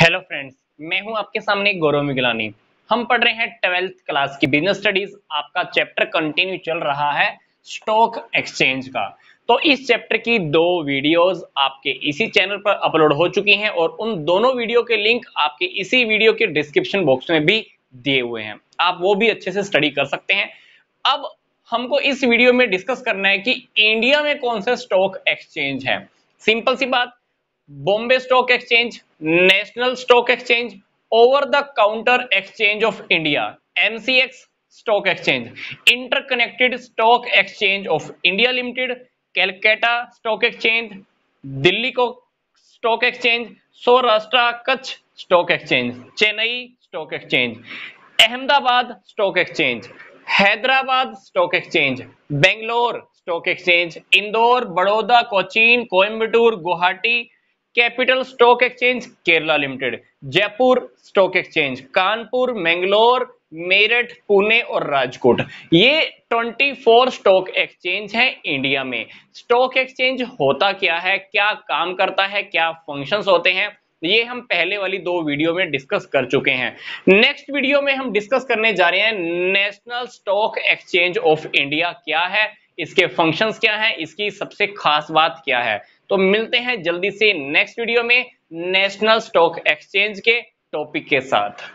hello friends मैं हूं आपके सामने गौरव मिगलानी हम पढ़ रहे हैं ट्वेल्थ क्लास की बिजनेस स्टडीज आपका चैप्टर कंटिन्यू चल रहा है स्टॉक एक्सचेंज का तो इस चैप्टर की दो वीडियोस आपके इसी चैनल पर अपलोड हो चुकी हैं और उन दोनों वीडियो के लिंक आपके इसी वीडियो के डिस्क्रिप्शन बॉक्स में भी दिए हुए हैं आप वो भी अच्छे से स्टडी कर सकते हैं अब हमको इस वीडियो में डिस्कस करना है कि इंडिया में कौन सा स्टॉक एक्सचेंज है सिंपल सी बात Bombay stock exchange national stock exchange over the counter exchange of India MCX stock exchange interconnected stock exchange of India limited Calcutta stock exchange Delhi को stock exchange Saurashtra Kutch stock exchange Chennai stock exchange Ahmedabad stock exchange Hyderabad stock exchange Bangalore stock exchange Indore Baroda Cochin Coimbatore Guwahati capital stock exchange Kerala limited Jaipur stock exchange Kanpur Mangalore Meerut Pune और राजकोट ये 24 stock exchange हैं India में stock exchange होता क्या है क्या काम करता है क्या फंक्शंस होते हैं ये हम पहले वाली दो वीडियो में डिस्कस कर चुके हैं नेक्स्ट वीडियो में हम डिस्कस करने जा रहे हैं national stock exchange of India क्या है इसके फंक्शंस क्या हैं इसकी सबसे खास बात क्या है तो मिलते हैं जल्दी से नेक्स्ट वीडियो में नेशनल स्टॉक एक्सचेंज के टॉपिक के साथ